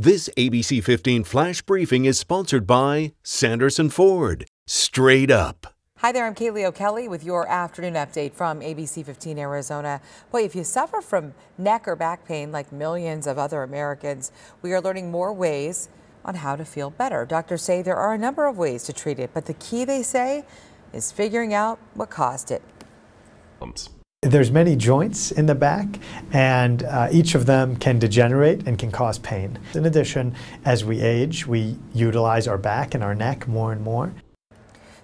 This ABC 15 flash briefing is sponsored by Sanderson Ford. Straight up. Hi there, I'm Kaylee O'Kelly with your afternoon update from ABC 15 Arizona. Boy, if you suffer from neck or back pain like millions of other Americans, we are learning more ways on how to feel better. Doctors say there are a number of ways to treat it, but the key, they say, is figuring out what caused it. Oops. There's many joints in the back, and uh, each of them can degenerate and can cause pain. In addition, as we age, we utilize our back and our neck more and more.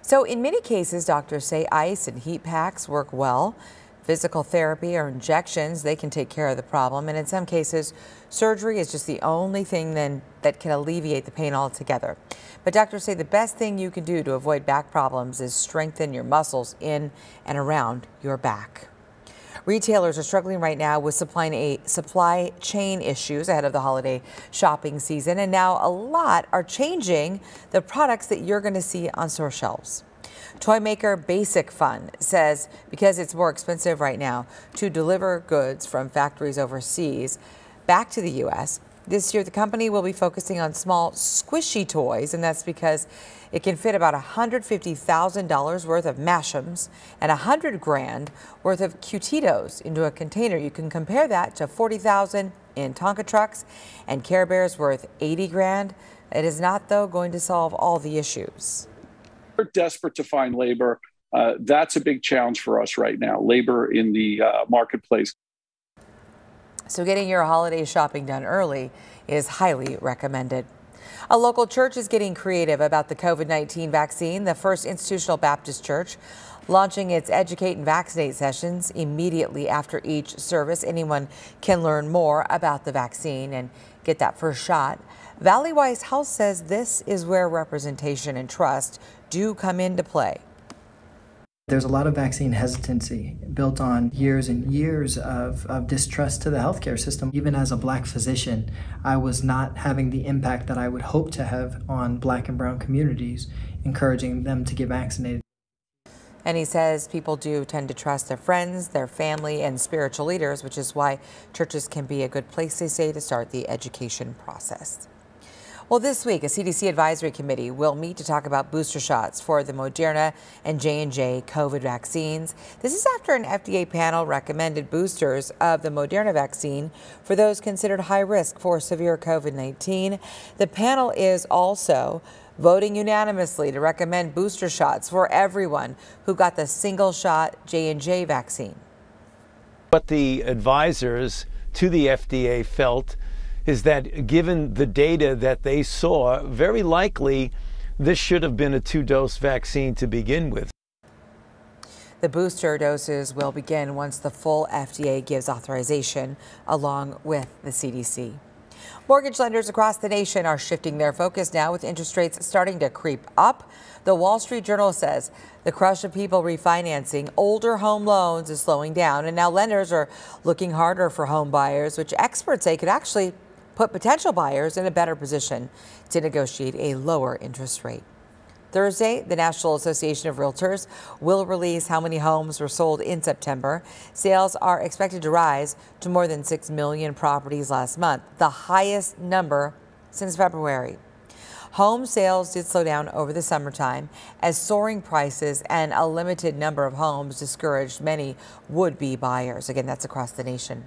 So in many cases, doctors say ice and heat packs work well. Physical therapy or injections, they can take care of the problem. And in some cases, surgery is just the only thing then that can alleviate the pain altogether. But doctors say the best thing you can do to avoid back problems is strengthen your muscles in and around your back. Retailers are struggling right now with supply, supply chain issues ahead of the holiday shopping season, and now a lot are changing the products that you're going to see on store shelves. Toy maker Basic Fun says because it's more expensive right now to deliver goods from factories overseas back to the U.S., this year, the company will be focusing on small, squishy toys, and that's because it can fit about $150,000 worth of Mashems and 100 grand worth of Cutitos into a container. You can compare that to 40,000 in Tonka trucks and Care Bears worth 80 grand. It is not, though, going to solve all the issues. We're desperate to find labor. Uh, that's a big challenge for us right now, labor in the uh, marketplace. So getting your holiday shopping done early is highly recommended. A local church is getting creative about the COVID-19 vaccine. The First Institutional Baptist Church launching its Educate and Vaccinate sessions immediately after each service. Anyone can learn more about the vaccine and get that first shot. Valleywise Health says this is where representation and trust do come into play. There's a lot of vaccine hesitancy built on years and years of, of distrust to the healthcare system. Even as a black physician, I was not having the impact that I would hope to have on black and brown communities, encouraging them to get vaccinated. And he says people do tend to trust their friends, their family, and spiritual leaders, which is why churches can be a good place, they say, to start the education process. Well, this week, a CDC advisory committee will meet to talk about booster shots for the Moderna and J&J COVID vaccines. This is after an FDA panel recommended boosters of the Moderna vaccine for those considered high risk for severe COVID-19. The panel is also voting unanimously to recommend booster shots for everyone who got the single shot J&J vaccine. But the advisors to the FDA felt is that given the data that they saw, very likely this should have been a two dose vaccine to begin with. The booster doses will begin once the full FDA gives authorization, along with the CDC. Mortgage lenders across the nation are shifting their focus now with interest rates starting to creep up. The Wall Street Journal says the crush of people refinancing older home loans is slowing down, and now lenders are looking harder for home buyers, which experts say could actually put potential buyers in a better position to negotiate a lower interest rate. Thursday, the National Association of Realtors will release how many homes were sold in September. Sales are expected to rise to more than 6 million properties last month, the highest number since February. Home sales did slow down over the summertime as soaring prices and a limited number of homes discouraged many would be buyers. Again, that's across the nation.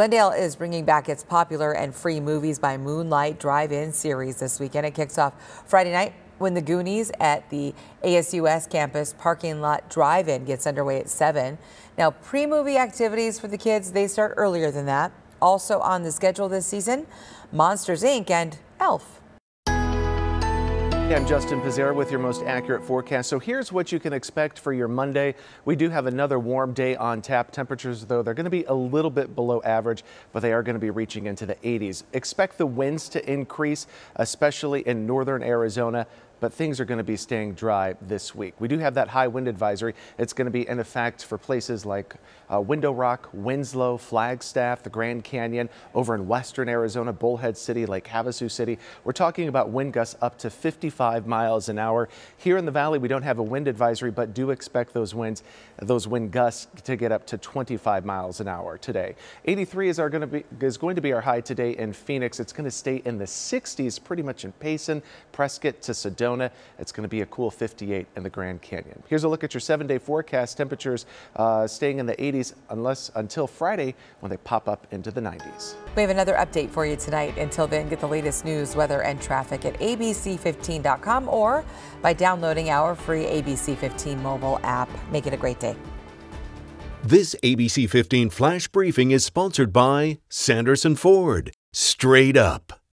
Glendale is bringing back its popular and free Movies by Moonlight drive-in series this weekend. It kicks off Friday night when the Goonies at the ASUS campus parking lot drive-in gets underway at 7. Now, pre-movie activities for the kids, they start earlier than that. Also on the schedule this season, Monsters, Inc. and Elf. I'm Justin Pizzera with your most accurate forecast. So here's what you can expect for your Monday. We do have another warm day on tap. Temperatures, though, they're going to be a little bit below average, but they are going to be reaching into the 80s. Expect the winds to increase, especially in northern Arizona but things are going to be staying dry this week. We do have that high wind advisory. It's going to be in effect for places like uh, Window Rock, Winslow, Flagstaff, the Grand Canyon, over in western Arizona, Bullhead City, Lake Havasu City. We're talking about wind gusts up to 55 miles an hour. Here in the valley, we don't have a wind advisory, but do expect those winds, those wind gusts to get up to 25 miles an hour today. 83 is, going to be, is going to be our high today in Phoenix. It's going to stay in the 60s pretty much in Payson, Prescott to Sedona Sedona. It's going to be a cool 58 in the Grand Canyon. Here's a look at your seven-day forecast. Temperatures uh, staying in the 80s unless until Friday when they pop up into the 90s. We have another update for you tonight. Until then, get the latest news, weather, and traffic at abc15.com or by downloading our free ABC15 mobile app. Make it a great day. This ABC 15 flash briefing is sponsored by Sanderson Ford. Straight up.